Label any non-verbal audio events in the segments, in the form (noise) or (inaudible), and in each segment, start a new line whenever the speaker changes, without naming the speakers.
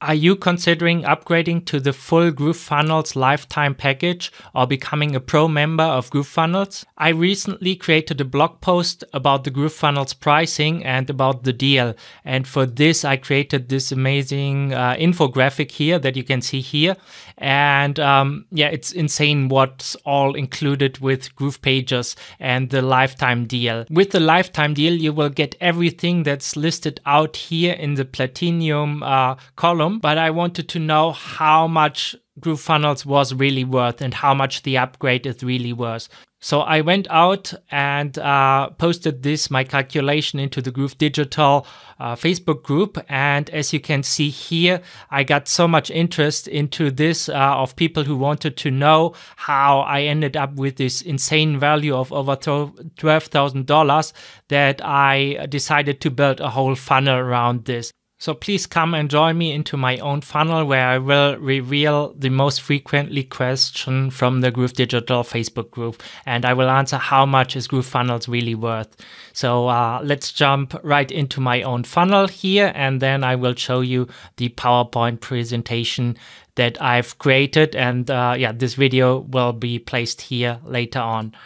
Are you considering upgrading to the full GrooveFunnels lifetime package or becoming a pro member of GrooveFunnels? I recently created a blog post about the GrooveFunnels pricing and about the deal. And for this, I created this amazing uh, infographic here that you can see here. And um, yeah, it's insane what's all included with Groove Pages and the lifetime deal. With the lifetime deal, you will get everything that's listed out here in the Platinum uh, column but I wanted to know how much GrooveFunnels was really worth and how much the upgrade is really worth. So I went out and uh, posted this, my calculation, into the Groove Digital uh, Facebook group. And as you can see here, I got so much interest into this uh, of people who wanted to know how I ended up with this insane value of over $12,000 that I decided to build a whole funnel around this. So please come and join me into my own funnel where I will reveal the most frequently question from the Groove Digital Facebook group and I will answer how much is Groove Funnels really worth. So uh, let's jump right into my own funnel here and then I will show you the PowerPoint presentation that I've created and uh, yeah this video will be placed here later on.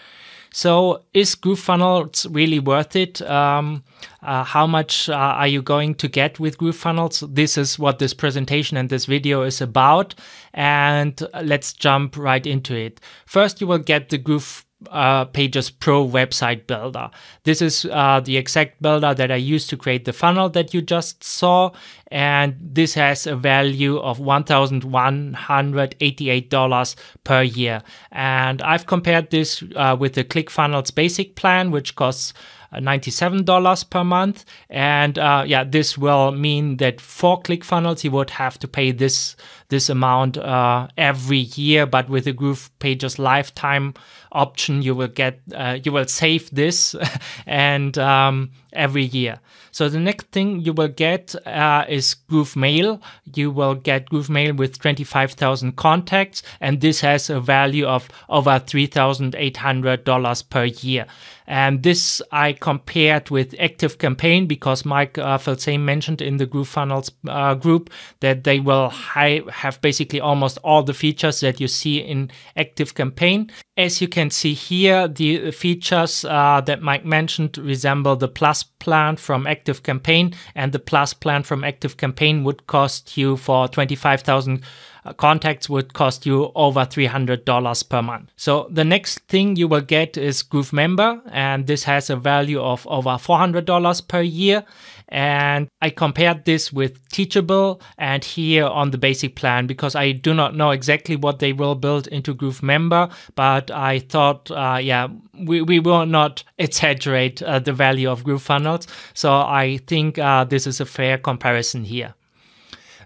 So is GrooveFunnels really worth it? Um, uh, how much uh, are you going to get with GrooveFunnels? This is what this presentation and this video is about. And let's jump right into it. First, you will get the Groove uh, Pages Pro website builder. This is uh, the exact builder that I used to create the funnel that you just saw. And this has a value of $1,188 per year. And I've compared this uh, with the ClickFunnels basic plan, which costs uh, $97 per month. And uh, yeah, this will mean that for ClickFunnels, you would have to pay this this amount uh, every year. But with the Groove Pages lifetime option you will get uh, you will save this (laughs) and um, every year so the next thing you will get uh, is groove mail you will get groove mail with 25000 contacts and this has a value of over $3800 per year and this I compared with Active Campaign because Mike uh, Felsay mentioned in the GrooveFunnels uh, group that they will have basically almost all the features that you see in Active Campaign. As you can can see here the features uh, that Mike mentioned resemble the plus plan from ActiveCampaign, and the plus plan from ActiveCampaign would cost you for 25,000 uh, contacts would cost you over $300 per month. So the next thing you will get is Groove Member, and this has a value of over $400 per year. And I compared this with Teachable and here on the basic plan because I do not know exactly what they will build into Groove Member, but I thought, uh, yeah, we, we will not exaggerate uh, the value of Groove Funnels. So I think uh, this is a fair comparison here.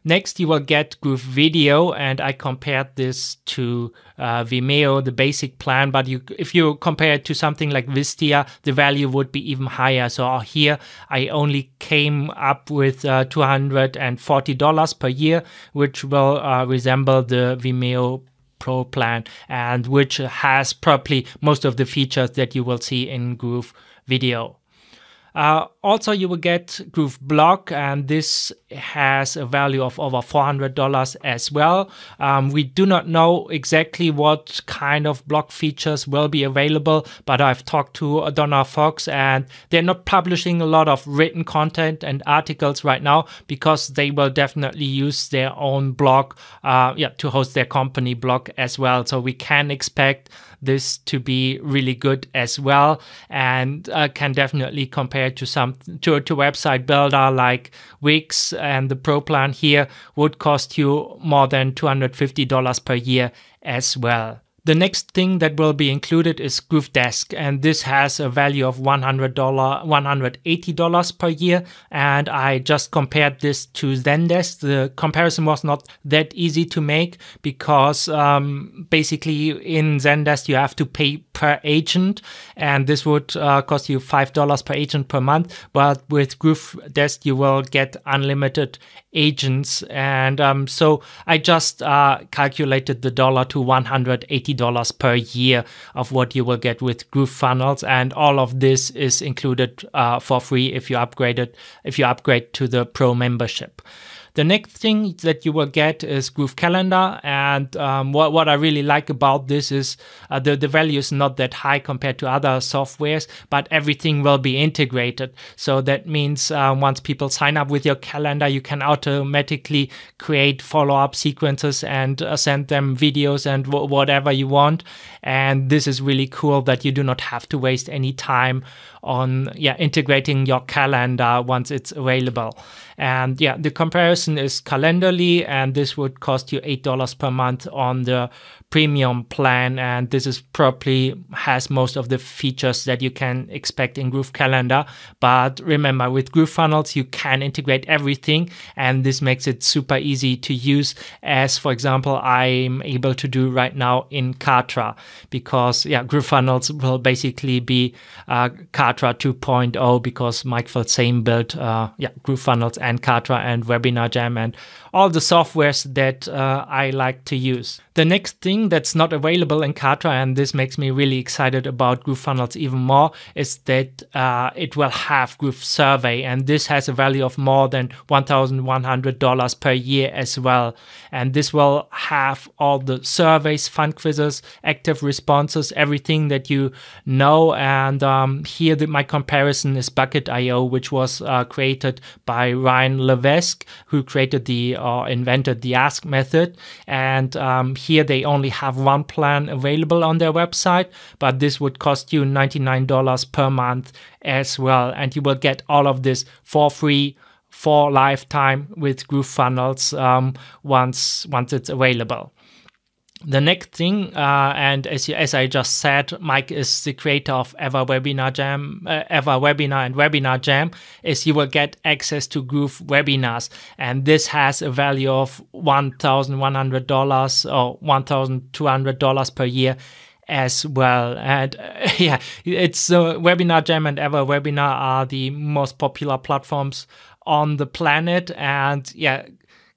Next, you will get Groove Video, and I compared this to uh, Vimeo, the basic plan. But you, if you compare it to something like Vistia, the value would be even higher. So uh, here, I only came up with uh, $240 per year, which will uh, resemble the Vimeo Pro plan, and which has probably most of the features that you will see in Groove Video. Uh, also, you will get Groove Block, and this has a value of over $400 as well. Um, we do not know exactly what kind of block features will be available, but I've talked to Donna Fox, and they're not publishing a lot of written content and articles right now because they will definitely use their own blog uh, yeah, to host their company blog as well. So we can expect this to be really good as well, and uh, can definitely compare to some to to website builder like Wix and the Pro plan here would cost you more than two hundred fifty dollars per year as well. The next thing that will be included is GrooveDesk, and this has a value of $100, $180 per year. And I just compared this to Zendesk. The comparison was not that easy to make because um, basically in Zendesk you have to pay per agent, and this would uh, cost you $5 per agent per month. But with GrooveDesk, you will get unlimited agents. And um, so I just uh, calculated the dollar to $180 $50 per year of what you will get with GrooveFunnels. And all of this is included uh, for free if you upgrade it, if you upgrade to the pro membership. The next thing that you will get is Groove Calendar. And um, what, what I really like about this is uh, the, the value is not that high compared to other softwares, but everything will be integrated. So that means uh, once people sign up with your calendar, you can automatically create follow up sequences and uh, send them videos and whatever you want. And this is really cool that you do not have to waste any time on yeah integrating your calendar once it's available. And yeah, the comparison is Calendarly, and this would cost you eight dollars per month on the premium plan. And this is probably has most of the features that you can expect in Groove Calendar. But remember, with Groove Funnels, you can integrate everything, and this makes it super easy to use. As for example, I'm able to do right now in Kartra because yeah, Groove Funnels will basically be uh, Kartra Katra 2.0 because Mike same built uh, yeah, GrooveFunnels and Katra and WebinarJam and all the softwares that uh, I like to use. The next thing that's not available in Kata, and this makes me really excited about GrooveFunnels even more, is that uh, it will have Groove Survey, and this has a value of more than $1,100 per year as well. And this will have all the surveys, fun quizzes, active responses, everything that you know. And um, here, the, my comparison is Bucket.io, which was uh, created by Ryan Levesque, who created the or invented the ask method. And um, here they only have one plan available on their website, but this would cost you $99 per month as well. And you will get all of this for free for lifetime with GrooveFunnels um, once once it's available the next thing, uh, and as, as I just said, Mike is the creator of Ever Webinar Jam, uh, Ever Webinar and Webinar Jam, is you will get access to Groove webinars, and this has a value of one thousand one hundred dollars or one thousand two hundred dollars per year as well. And uh, (laughs) yeah, it's uh, Webinar Jam and Ever Webinar are the most popular platforms on the planet, and yeah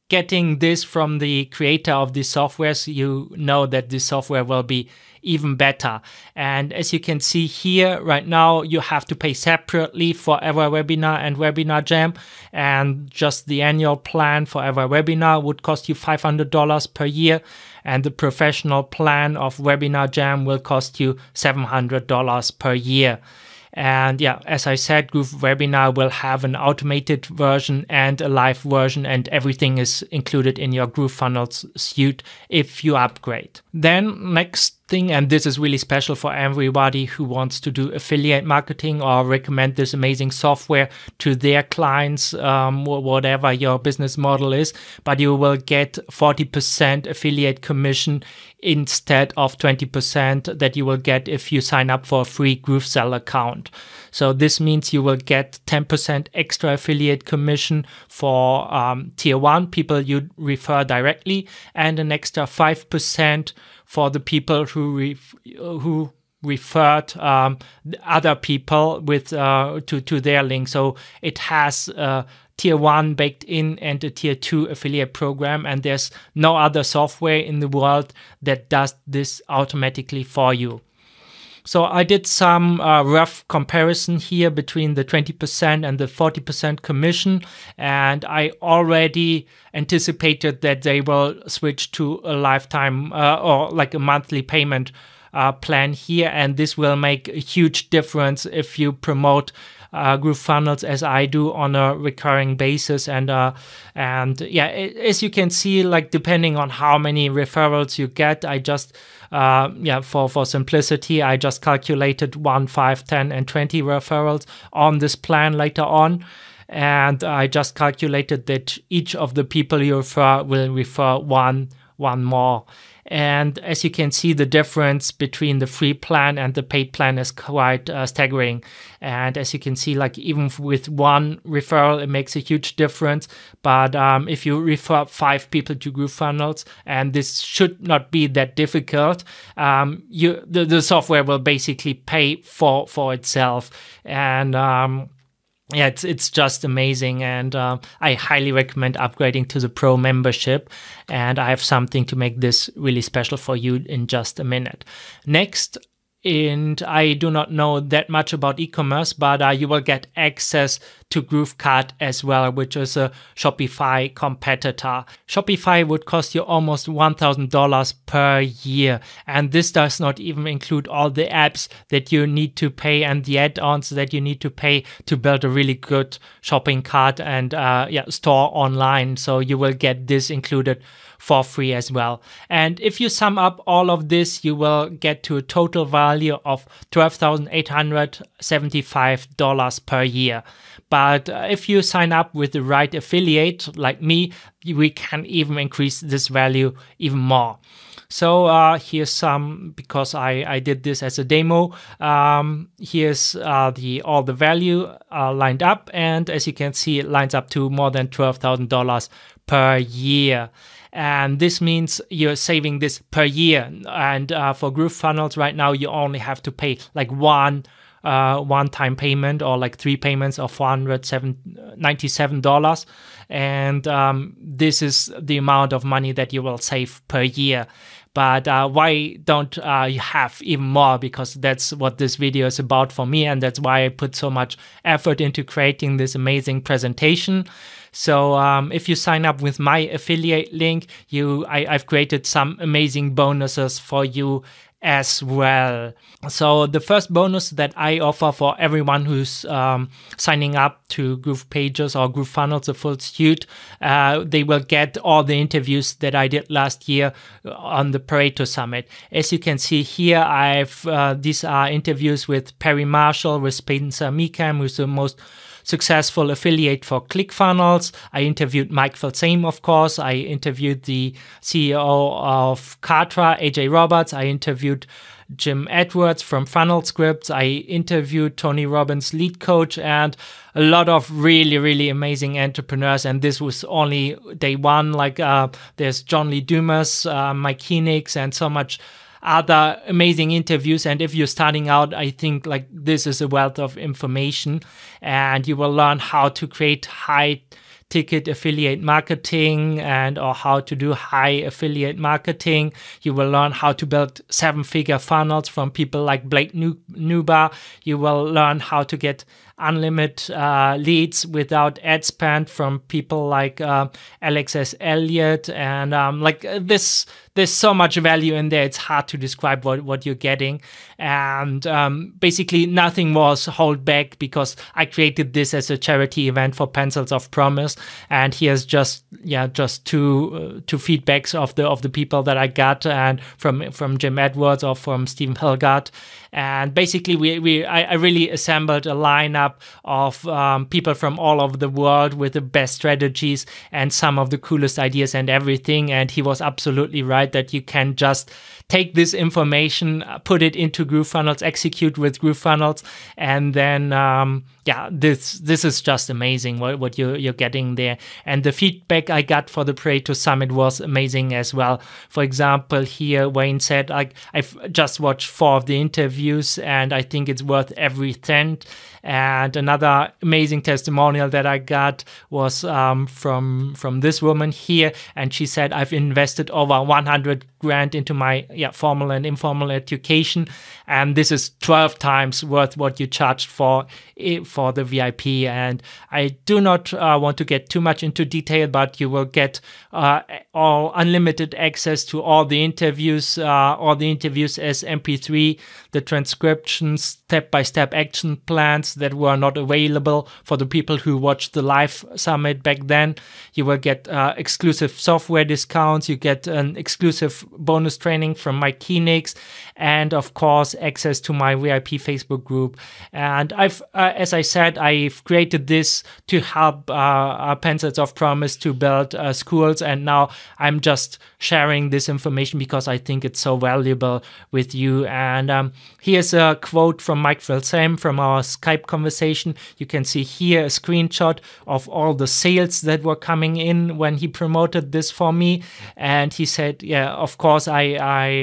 getting this from the creator of the so you know that the software will be even better. And as you can see here right now, you have to pay separately for Ever Webinar and Webinar Jam. And just the annual plan for Ever Webinar would cost you $500 per year. And the professional plan of Webinar Jam will cost you $700 per year. And yeah, as I said, Groove Webinar will have an automated version and a live version, and everything is included in your Groove Funnels suite if you upgrade. Then next thing. And this is really special for everybody who wants to do affiliate marketing or recommend this amazing software to their clients, um, whatever your business model is. But you will get 40% affiliate commission instead of 20% that you will get if you sign up for a free GrooveSell account. So this means you will get 10% extra affiliate commission for um, tier one people you refer directly and an extra 5% for the people who ref- who referred um, other people with uh, to to their link. So it has a tier one baked in and a tier two affiliate program, and there's no other software in the world that does this automatically for you. So I did some uh, rough comparison here between the 20% and the 40% commission, and I already anticipated that they will switch to a lifetime uh, or like a monthly payment uh, plan here, and this will make a huge difference if you promote uh, GrooveFunnels as I do on a recurring basis. And uh, and yeah, it, as you can see, like depending on how many referrals you get, I just uh, yeah, for, for simplicity, I just calculated 1, 5, 10, and 20 referrals on this plan later on. And I just calculated that each of the people you refer will refer one, one more. And as you can see, the difference between the free plan and the paid plan is quite uh, staggering. And as you can see, like even with one referral, it makes a huge difference. But um, if you refer five people to GrooveFunnels, and this should not be that difficult, um, you the, the software will basically pay for for itself. And um, yeah, it's it's just amazing, and uh, I highly recommend upgrading to the pro membership. And I have something to make this really special for you in just a minute. Next, and I do not know that much about e-commerce, but uh, you will get access to Groovecart as well, which is a Shopify competitor. Shopify would cost you almost $1,000 per year. And this does not even include all the apps that you need to pay and the add-ons that you need to pay to build a really good shopping cart and uh, yeah, store online. So you will get this included for free as well. And if you sum up all of this, you will get to a total value of $12,875 per year. But uh, if you sign up with the right affiliate like me, we can even increase this value even more. So uh, here's some because I, I did this as a demo. Um, here's uh, the all the value uh, lined up, and as you can see, it lines up to more than twelve thousand dollars per year. And this means you're saving this per year. And uh, for GrooveFunnels right now, you only have to pay like one uh, one-time payment or like three payments of $497 uh, and um, this is the amount of money that you will save per year but uh, why don't uh, you have even more because that's what this video is about for me and that's why i put so much effort into creating this amazing presentation so um, if you sign up with my affiliate link, you I, I've created some amazing bonuses for you as well. So the first bonus that I offer for everyone who's um, signing up to Groove Pages or Groove Funnels, the full suite, uh, they will get all the interviews that I did last year uh, on the Pareto Summit. As you can see here, I've uh, these are interviews with Perry Marshall, with Spencer Meekham, who's the most successful affiliate for ClickFunnels. I interviewed Mike Felsame, of course. I interviewed the CEO of Kartra, AJ Roberts. I interviewed Jim Edwards from Funnel Scripts. I interviewed Tony Robbins, lead coach, and a lot of really, really amazing entrepreneurs. And this was only day one. Like uh, there's John Lee Dumas, uh, Mike Henix, and so much other amazing interviews. And if you're starting out, I think like this is a wealth of information and you will learn how to create high ticket affiliate marketing and or how to do high affiliate marketing you will learn how to build seven figure funnels from people like blake New- nuba you will learn how to get unlimited uh, leads without ad spend from people like uh, Alexis Elliott, and um, like uh, this. There's so much value in there. It's hard to describe what, what you're getting, and um, basically nothing was held back because I created this as a charity event for Pencils of Promise, and here's just yeah just two uh, two feedbacks of the of the people that I got and from from Jim Edwards or from Stephen Helgard, and basically, we, we I, I really assembled a lineup of um, people from all over the world with the best strategies and some of the coolest ideas and everything. And he was absolutely right that you can just take this information, uh, put it into GrooveFunnels, execute with GrooveFunnels, and then um, yeah, this this is just amazing what, what you're you're getting there. And the feedback I got for the Pareto Summit was amazing as well. For example, here Wayne said like I've just watched four of the interviews and I think it's worth every cent. And another amazing testimonial that I got was um, from from this woman here, and she said I've invested over 100 grand into my yeah, formal and informal education. And this is 12 times worth what you charged for for the VIP. And I do not uh, want to get too much into detail, but you will get uh, all unlimited access to all the interviews, uh, all the interviews as MP3, the transcriptions, step-by-step action plans that were not available for the people who watched the live summit back then. You will get uh, exclusive software discounts. You get an exclusive bonus training from my Keenix, and of course access to my VIP Facebook group. And I've uh, as I said, I've created this to help uh, uh Pencils of Promise to build uh, schools. And now I'm just sharing this information because I think it's so valuable with you. And um, here's a quote from Mike Vilsam from our Skype conversation. You can see here a screenshot of all the sales that were coming in when he promoted this for me. And he said, Yeah, of course, I,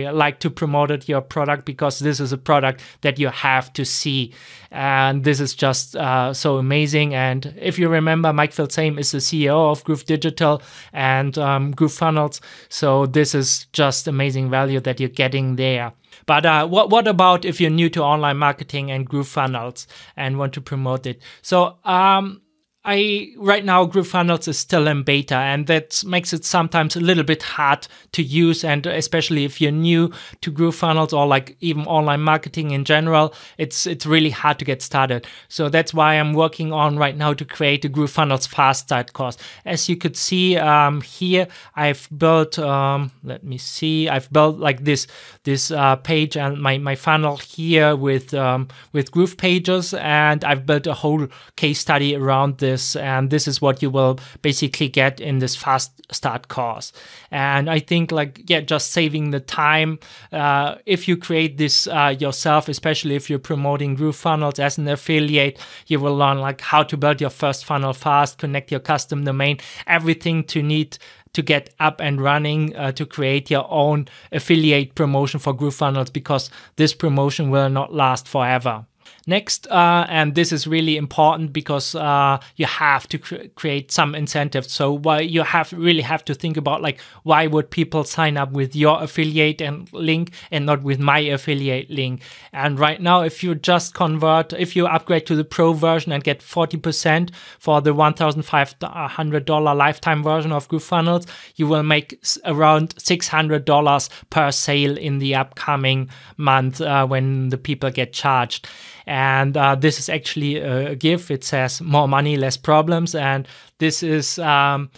I like to promote your product because this is a product that you have to see. And this is just uh, so amazing. And if you remember, Mike Filsame is the CEO of Groove Digital and um, Groove Funnels. So this is just amazing value that you're getting there. But uh, what what about if you're new to online marketing and Groove Funnels and want to promote it? So um, I right now Funnels is still in beta, and that makes it sometimes a little bit hard to use. And especially if you're new to Funnels or like even online marketing in general, it's it's really hard to get started. So that's why I'm working on right now to create a Funnels fast start course. As you could see um, here, I've built. Um, let me see. I've built like this this uh, page and my my funnel here with um, with Groove Pages, and I've built a whole case study around this this and this is what you will basically get in this fast start course and i think like yeah just saving the time uh, if you create this uh, yourself especially if you're promoting groove funnels as an affiliate you will learn like how to build your first funnel fast connect your custom domain everything to need to get up and running uh, to create your own affiliate promotion for groove funnels because this promotion will not last forever Next, uh, and this is really important because uh, you have to cr create some incentives. So why you have really have to think about like why would people sign up with your affiliate and link and not with my affiliate link? And right now, if you just convert, if you upgrade to the pro version and get 40% for the $1,500 lifetime version of funnels you will make around $600 per sale in the upcoming month uh, when the people get charged. And uh, this is actually a GIF. It says more money, less problems. And this is. Um,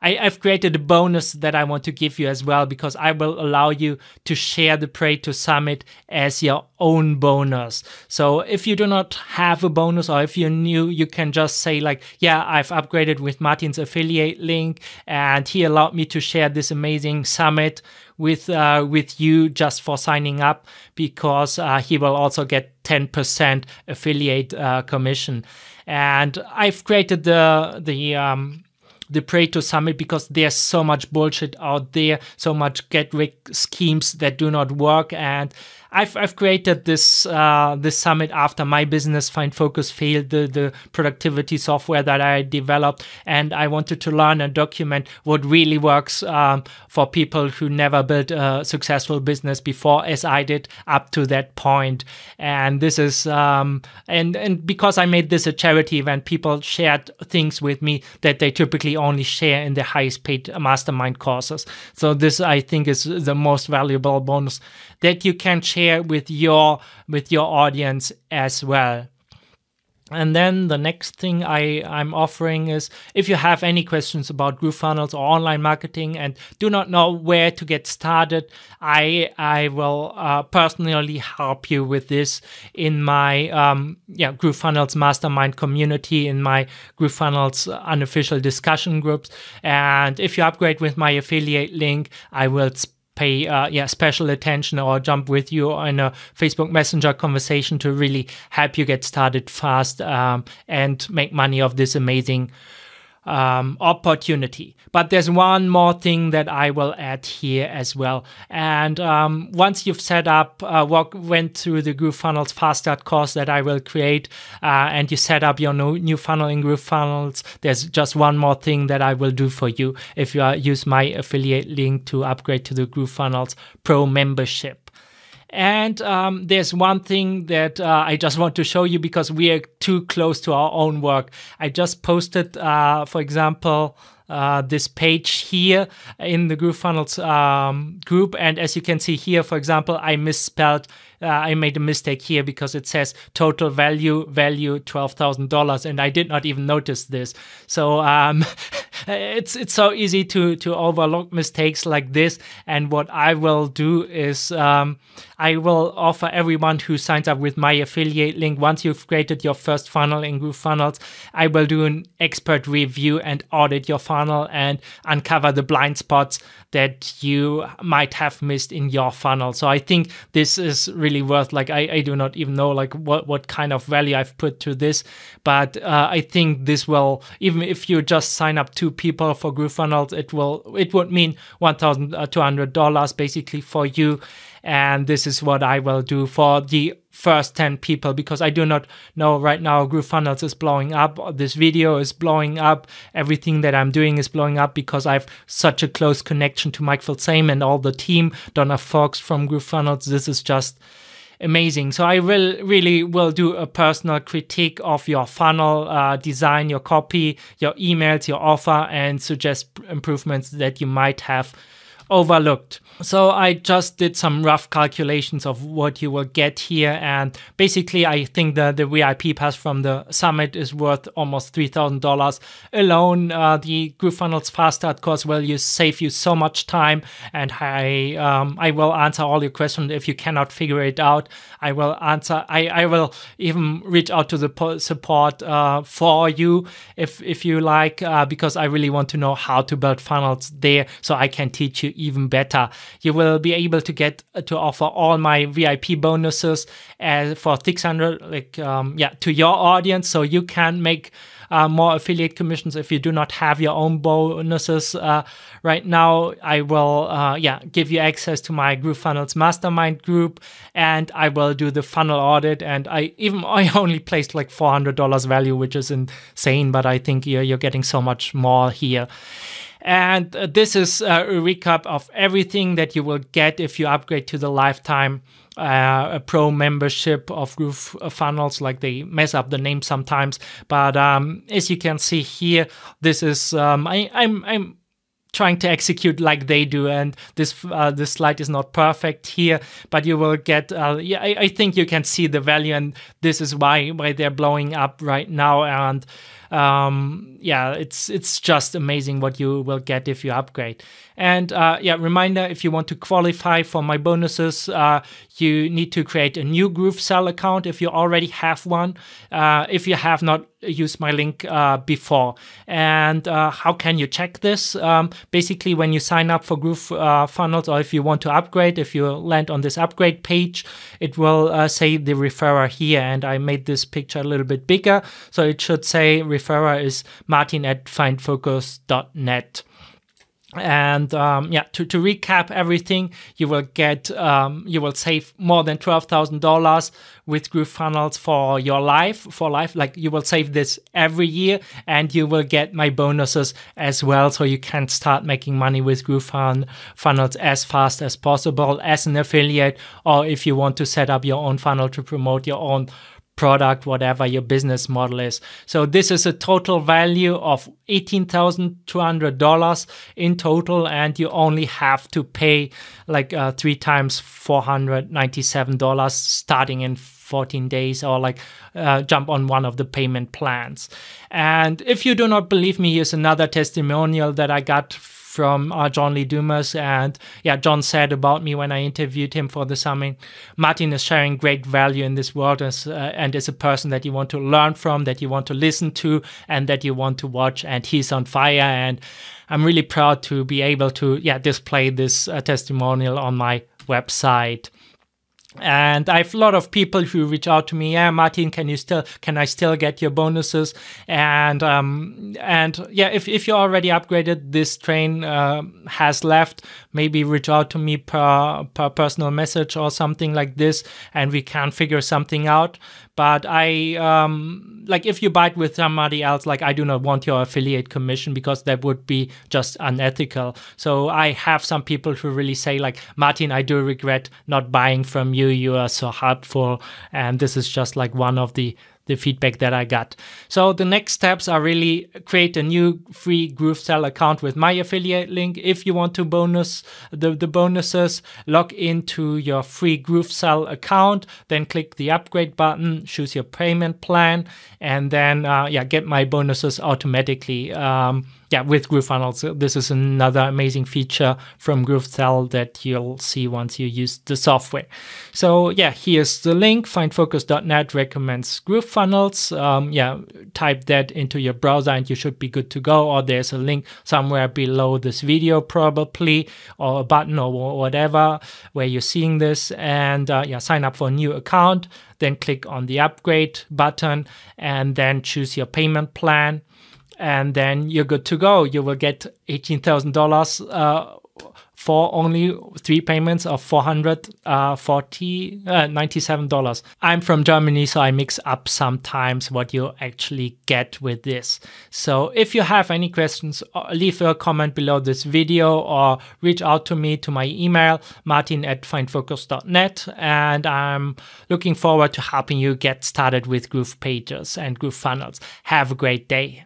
I, have created a bonus that I want to give you as well because I will allow you to share the Pray to Summit as your own bonus. So if you do not have a bonus or if you're new, you can just say like, yeah, I've upgraded with Martin's affiliate link and he allowed me to share this amazing summit with uh, with you just for signing up because uh, he will also get 10% affiliate uh, commission. And I've created the the um, the Pray to Summit because there's so much bullshit out there, so much get rich schemes that do not work, and I've, I've created this uh, this summit after my business Find Focus failed, the, the productivity software that I developed, and I wanted to learn and document what really works um, for people who never built a successful business before, as I did up to that point. And this is um, and and because I made this a charity event, people shared things with me that they typically only share in the highest paid mastermind courses. So this I think is the most valuable bonus that you can share share with your with your audience as well. And then the next thing I, I'm offering is if you have any questions about GrooveFunnels or online marketing and do not know where to get started, I I will uh, personally help you with this in my um, yeah GrooveFunnels Mastermind community, in my GrooveFunnels unofficial discussion groups. And if you upgrade with my affiliate link, I will pay uh, yeah special attention or jump with you in a Facebook Messenger conversation to really help you get started fast um, and make money of this amazing um, opportunity. But there's one more thing that I will add here as well. And um, once you've set up, uh, walk, went through the GrooveFunnels fast-start course that I will create, uh, and you set up your new funnel in GrooveFunnels, there's just one more thing that I will do for you if you are, use my affiliate link to upgrade to the GrooveFunnels Pro membership. And um, there's one thing that uh, I just want to show you because we are too close to our own work. I just posted, uh, for example, uh, this page here in the GrooveFunnels um, group. And as you can see here, for example, I misspelled uh, I made a mistake here because it says total value value twelve thousand dollars, and I did not even notice this. So um, (laughs) it's it's so easy to to overlook mistakes like this. And what I will do is um, I will offer everyone who signs up with my affiliate link once you've created your first funnel in GrooveFunnels, I will do an expert review and audit your funnel and uncover the blind spots that you might have missed in your funnel. So I think this is really worth like I, I do not even know like what what kind of value I've put to this, but uh, I think this will even if you just sign up two people for Funnels, it will it would mean one thousand uh, two hundred dollars basically for you and this is what I will do for the first 10 people because I do not know right now GrooveFunnels is blowing up. This video is blowing up. Everything that I'm doing is blowing up because I've such a close connection to Mike Filsaime and all the team, Donna Fox from GrooveFunnels. This is just amazing. So I will really will do a personal critique of your funnel uh, design, your copy, your emails, your offer, and suggest improvements that you might have overlooked. So I just did some rough calculations of what you will get here. And basically, I think that the VIP pass from the summit is worth almost $3,000 alone. Uh, the funnels fast start course will you save you so much time. And I, um, I will answer all your questions. If you cannot figure it out, I will answer. I, I will even reach out to the support uh, for you if, if you like, uh, because I really want to know how to build funnels there so I can teach you even better. You will be able to get uh, to offer all my VIP bonuses uh, for 600, like um, yeah, to your audience, so you can make uh, more affiliate commissions if you do not have your own bonuses uh, right now i will uh, yeah give you access to my Group funnels mastermind group and i will do the funnel audit and i even (laughs) i only placed like $400 value which is insane but i think you're, you're getting so much more here and uh, this is a recap of everything that you will get if you upgrade to the lifetime uh, pro membership of Groove uh, Funnels. Like they mess up the name sometimes, but um, as you can see here, this is um, I, I'm I'm trying to execute like they do. And this uh, this slide is not perfect here, but you will get. Uh, yeah, I, I, think you can see the value, and this is why why they're blowing up right now. And um, yeah, it's it's just amazing what you will get if you upgrade. And uh, yeah, reminder: if you want to qualify for my bonuses, uh, you need to create a new Cell account if you already have one. Uh, if you have not Use my link uh, before. And uh, how can you check this? Um, basically, when you sign up for Groove uh, Funnels, or if you want to upgrade, if you land on this upgrade page, it will uh, say the referrer here. And I made this picture a little bit bigger. So it should say referrer is martin at findfocus.net and um, yeah to, to recap everything you will get um, you will save more than $12000 with groovefunnels for your life for life like you will save this every year and you will get my bonuses as well so you can start making money with groovefunnels as fast as possible as an affiliate or if you want to set up your own funnel to promote your own product, whatever your business model is. So this is a total value of $18,200 in total, and you only have to pay like uh, three times $497 starting in 14 days or like uh, jump on one of the payment plans. And if you do not believe me, here's another testimonial that I got from uh, John Lee Dumas. And yeah, John said about me when I interviewed him for the summit, Martin is sharing great value in this world as, uh, and is a person that you want to learn from, that you want to listen to, and that you want to watch. And he's on fire. And I'm really proud to be able to yeah display this uh, testimonial on my website and I have a lot of people who reach out to me. Yeah, Martin, can you still can I still get your bonuses? And um, and yeah, if, if you're already upgraded, this train uh, has left. Maybe reach out to me per per personal message or something like this, and we can figure something out. But I um, like if you bite with somebody else, like I do not want your affiliate commission because that would be just unethical. So I have some people who really say like, Martin, I do regret not buying from you. You are so helpful, and this is just like one of the the feedback that I got. So the next steps are really create a new free GrooveSell account with my affiliate link. If you want to bonus the, the bonuses, log into your free GrooveSell account, then click the upgrade button, choose your payment plan, and then uh, yeah, get my bonuses automatically. Um, yeah, with GrooveFunnels, this is another amazing feature from GrooveTel that you'll see once you use the software. So yeah, here's the link, findfocus.net recommends GrooveFunnels. Um, yeah, type that into your browser and you should be good to go. Or there's a link somewhere below this video probably, or a button or whatever where you're seeing this. And uh, yeah, sign up for a new account, then click on the upgrade button and then choose your payment plan and then you're good to go. You will get eighteen thousand uh, dollars for only three payments of four hundred uh, forty uh, ninety-seven dollars. I'm from Germany, so I mix up sometimes what you actually get with this. So if you have any questions, uh, leave a comment below this video or reach out to me to my email martin at findfocus.net, and I'm looking forward to helping you get started with Groove Pages and Groove Funnels. Have a great day.